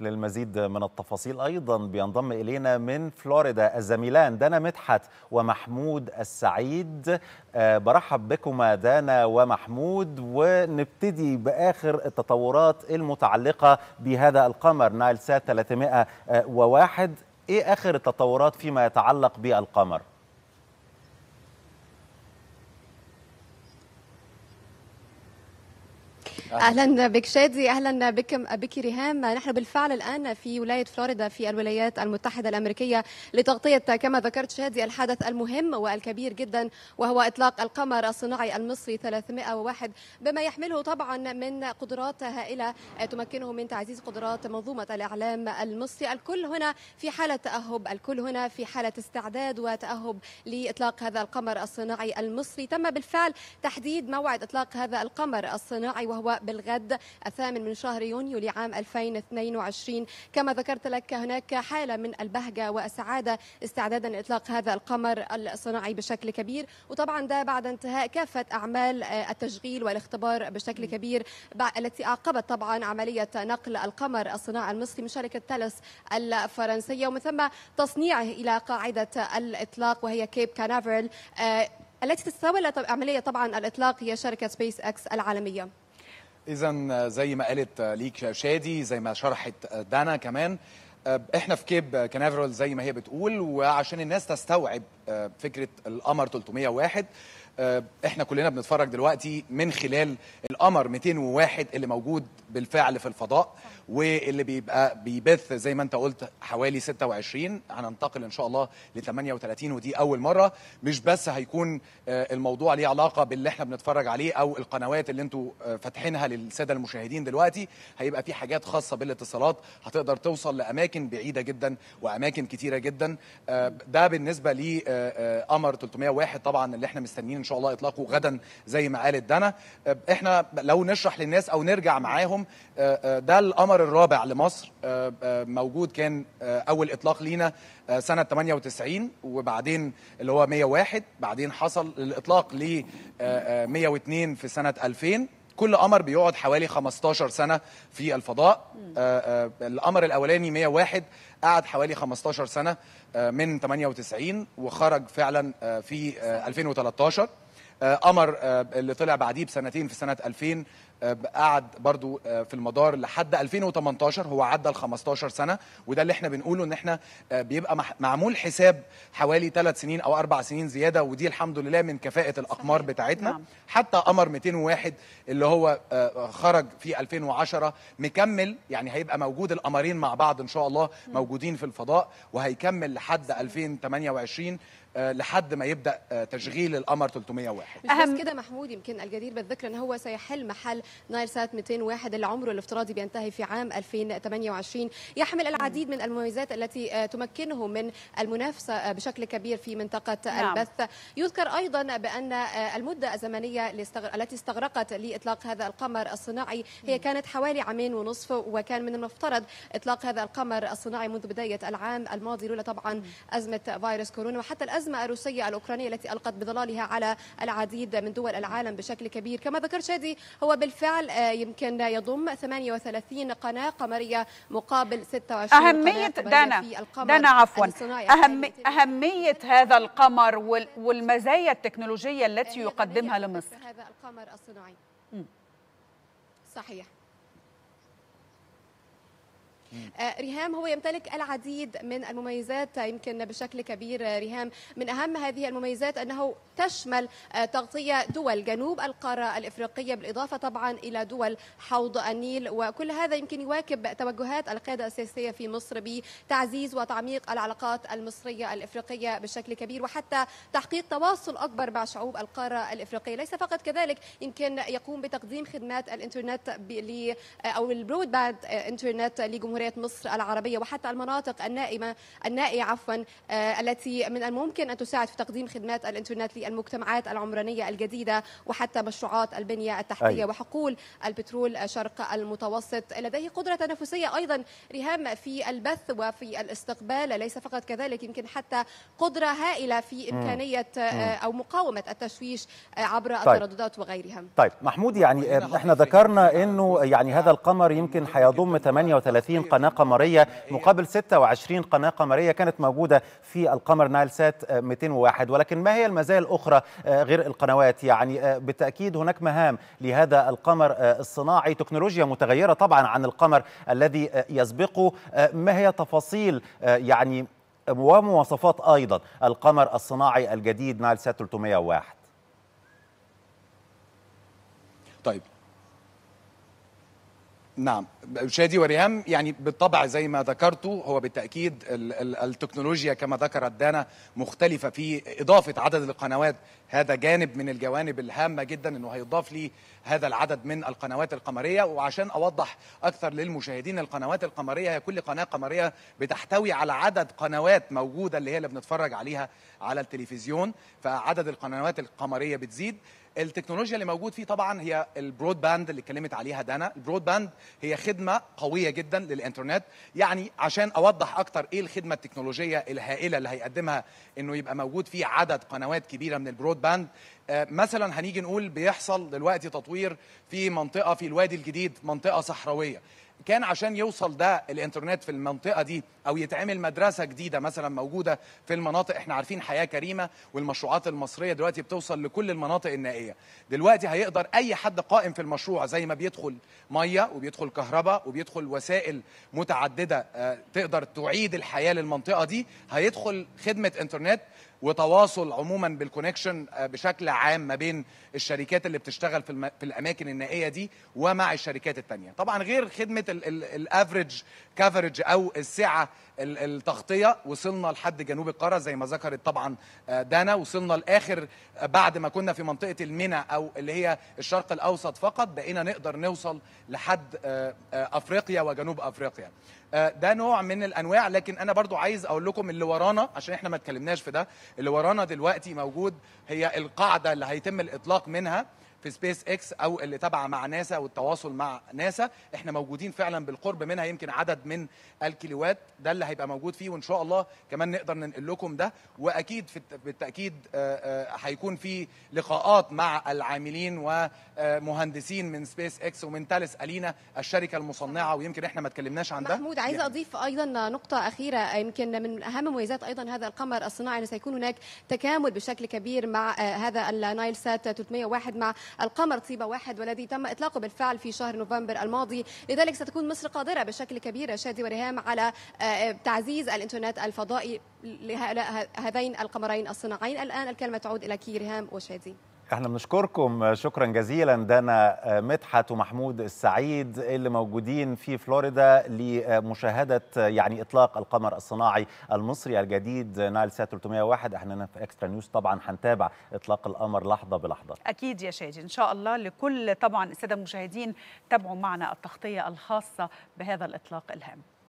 للمزيد من التفاصيل ايضا بينضم الينا من فلوريدا الزميلان دانا مدحت ومحمود السعيد آه، برحب بكما دانا ومحمود ونبتدي باخر التطورات المتعلقه بهذا القمر نايل سات 301 ايه اخر التطورات فيما يتعلق بالقمر؟ اهلا بك شادي اهلا بك بك ريهام نحن بالفعل الان في ولايه فلوريدا في الولايات المتحده الامريكيه لتغطيه كما ذكرت شادي الحدث المهم والكبير جدا وهو اطلاق القمر الصناعي المصري 301 بما يحمله طبعا من قدرات هائله تمكنه من تعزيز قدرات منظومه الاعلام المصري الكل هنا في حاله تاهب الكل هنا في حاله استعداد وتاهب لاطلاق هذا القمر الصناعي المصري تم بالفعل تحديد موعد اطلاق هذا القمر الصناعي وهو بالغد الثامن من شهر يونيو لعام 2022 كما ذكرت لك هناك حالة من البهجة والسعادة استعدادا لإطلاق هذا القمر الصناعي بشكل كبير وطبعا ده بعد انتهاء كافة أعمال التشغيل والاختبار بشكل كبير التي أعقبت طبعا عملية نقل القمر الصناعي المصري من شركة تالس الفرنسية ومن ثم تصنيعه إلى قاعدة الإطلاق وهي كيب كانافرل آه، التي تتولى عملية طبعا الإطلاق هي شركة سبيس أكس العالمية اذا زي ما قالت ليك شادي زي ما شرحت دانا كمان آه، احنا في كيب كنافرال زي ما هي بتقول وعشان الناس تستوعب آه، فكره القمر 301 آه، احنا كلنا بنتفرج دلوقتي من خلال القمر 201 اللي موجود بالفعل في الفضاء واللي بيبقى بيبث زي ما انت قلت حوالي 26 هننتقل ان شاء الله ل 38 ودي اول مره مش بس هيكون آه، الموضوع ليه علاقه باللي احنا بنتفرج عليه او القنوات اللي انتوا آه، فاتحينها للساده المشاهدين دلوقتي هيبقى في حاجات خاصه بالاتصالات هتقدر توصل لاماكن بعيده جدا واماكن كتيره جدا ده بالنسبه لقمر 301 طبعا اللي احنا مستنيين ان شاء الله اطلاقه غدا زي ما قالت دنا احنا لو نشرح للناس او نرجع معاهم ده القمر الرابع لمصر موجود كان اول اطلاق لينا سنه 98 وبعدين اللي هو 101 بعدين حصل الاطلاق ل 102 في سنه 2000 كل قمر بيقعد حوالي 15 سنه في الفضاء آآ آآ آه، آه، القمر الاولاني 101 قعد حوالي 15 سنه آه، من 98 وخرج فعلا في 2013 آه، قمر آه، اللي طلع بعديه بسنتين في سنه 2000 آه، قعد برضو في المدار لحد 2018 هو عدى ال 15 سنه وده اللي احنا بنقوله ان احنا بيبقى معمول حساب حوالي ثلاث سنين او اربع سنين زياده ودي الحمد لله من كفاءه الاقمار بتاعتنا نعم. حتى قمر 201 اللي هو خرج في 2010 مكمل يعني هيبقى موجود القمرين مع بعض ان شاء الله موجودين في الفضاء وهيكمل لحد 2028 آه، لحد ما يبدا آه، تشغيل القمر 301 اهم كده محمود يمكن الجدير بالذكر ان هو سيحل محل نايل سات 201 اللي عمره الافتراضي بينتهي في عام 2028 يحمل العديد من المميزات التي آه، تمكنه من المنافسه بشكل كبير في منطقه نعم. البث يذكر ايضا بان المده الزمنيه التي استغرقت لاطلاق هذا القمر الصناعي هي كانت حوالي عامين ونصف وكان من المفترض اطلاق هذا القمر الصناعي منذ بدايه العام الماضي لولا طبعا ازمه فيروس كورونا وحتى الازمه الأزمة الروسية الأوكرانية التي ألقت بظلالها على العديد من دول العالم بشكل كبير كما ذكر شادي هو بالفعل آه، يمكن يضم 38 قناة قمرية مقابل 26 أهمية دانا دانا عفوا أهم أهمية هذا القمر والمزايا التكنولوجية التي آه، يقدمها لمصر هذا القمر الصناعي صحيح آه، ريهام هو يمتلك العديد من المميزات يمكن بشكل كبير آه، ريهام من أهم هذه المميزات أنه تشمل آه، تغطية دول جنوب القارة الإفريقية بالإضافة طبعا إلى دول حوض النيل وكل هذا يمكن يواكب توجهات القيادة السياسية في مصر بتعزيز وتعميق العلاقات المصرية الإفريقية بشكل كبير وحتى تحقيق تواصل أكبر مع شعوب القارة الإفريقية ليس فقط كذلك يمكن يقوم بتقديم خدمات الإنترنت أو البرود باند إنترنت لجمهورية جمهورية مصر العربية وحتى المناطق النائمة النائية عفوا آه، التي من الممكن أن تساعد في تقديم خدمات الإنترنت للمجتمعات العمرانية الجديدة وحتى مشروعات البنية التحتية أي. أيوة. وحقول البترول شرق المتوسط لديه قدرة تنافسية أيضا رهام في البث وفي الاستقبال ليس فقط كذلك يمكن حتى قدرة هائلة في إمكانية آه، أو مقاومة التشويش آه، عبر طيب. الترددات وغيرها طيب محمود يعني طيب. احنا ذكرنا انه يعني هذا القمر يمكن هيضم 38 قمر قناة قمرية مقابل 26 قناة قمرية كانت موجودة في القمر نايل سات 201 آه، ولكن ما هي المزايا الأخرى آه، غير القنوات يعني آه، بالتأكيد هناك مهام لهذا القمر الصناعي تكنولوجيا متغيرة طبعا عن القمر الذي يسبقه ما هي تفاصيل يعني ومواصفات أيضا القمر الصناعي الجديد نايل سات 301 طيب نعم شادي وريهام يعني بالطبع زي ما ذكرتوا هو بالتاكيد التكنولوجيا كما ذكرت دانا مختلفه في اضافه عدد القنوات هذا جانب من الجوانب الهامه جدا انه هيضاف لي هذا العدد من القنوات القمريه وعشان اوضح اكثر للمشاهدين القنوات القمريه هي كل قناه قمريه بتحتوي على عدد قنوات موجوده اللي هي اللي بنتفرج عليها على التلفزيون فعدد القنوات القمريه بتزيد التكنولوجيا اللي موجود فيه طبعا هي البرود باند اللي اتكلمت عليها دانا البرود باند هي خدمه قويه جدا للانترنت يعني عشان اوضح اكتر ايه الخدمه التكنولوجيه الهائله اللي هيقدمها انه يبقى موجود فيه عدد قنوات كبيره من البرود باند آه، مثلا هنيجي نقول بيحصل دلوقتي تطوير في منطقه في الوادي الجديد منطقه صحراويه كان عشان يوصل ده الانترنت في المنطقه دي او يتعمل مدرسه جديده مثلا موجوده في المناطق احنا عارفين حياه كريمه والمشروعات المصريه دلوقتي بتوصل لكل المناطق النائيه دلوقتي هيقدر اي حد قائم في المشروع زي ما بيدخل ميه وبيدخل كهرباء وبيدخل وسائل متعدده آه، تقدر تعيد الحياه للمنطقه دي هيدخل خدمه انترنت وتواصل عموما بالكونكشن آه، بشكل عام ما بين الشركات اللي بتشتغل في, الم... في الاماكن النائيه دي ومع الشركات الثانيه طبعا غير خدمه الافريج كفرج او السعه التغطيه وصلنا لحد جنوب القاره زي ما ذكرت طبعا آه، دانا وصلنا لاخر آه، بعد ما كنا في منطقه المنى او اللي هي الشرق الاوسط فقط بقينا نقدر نوصل لحد افريقيا وجنوب افريقيا ده نوع من الانواع لكن انا برضو عايز اقول لكم اللي ورانا عشان احنا ما اتكلمناش في ده اللي ورانا دلوقتي موجود هي القاعده اللي هيتم الاطلاق منها في سبيس اكس او اللي تابعه مع ناسا والتواصل مع ناسا احنا موجودين فعلا بالقرب منها يمكن عدد من الكيلوات ده اللي هيبقى موجود فيه وان شاء الله كمان نقدر ننقل لكم ده واكيد في بالتاكيد آه، آه، هيكون في لقاءات مع العاملين ومهندسين من سبيس اكس ومن تالس الينا الشركه المصنعه ويمكن احنا ما اتكلمناش عن ده محمود عايز يعني اضيف ايضا نقطه اخيره يمكن من اهم مميزات ايضا هذا القمر الصناعي انه سيكون هناك تكامل بشكل كبير مع آه، هذا النايل سات 301 مع القمر طيبة واحد والذي تم إطلاقه بالفعل في شهر نوفمبر الماضي لذلك ستكون مصر قادرة بشكل كبير شادي وريهام على آه، تعزيز الإنترنت الفضائي لهذين القمرين الصناعيين الآن الكلمة تعود إلى ريهام وشادي احنا بنشكركم شكرا جزيلا دانا آه، مدحت ومحمود السعيد اللي موجودين في فلوريدا لمشاهده آه، يعني اطلاق القمر الصناعي المصري الجديد نايل سات 301 احنا هنا في اكسترا نيوز طبعا هنتابع اطلاق القمر لحظه بلحظه اكيد يا شادي ان شاء الله لكل طبعا الساده المشاهدين تابعوا معنا التغطيه الخاصه بهذا الاطلاق الهام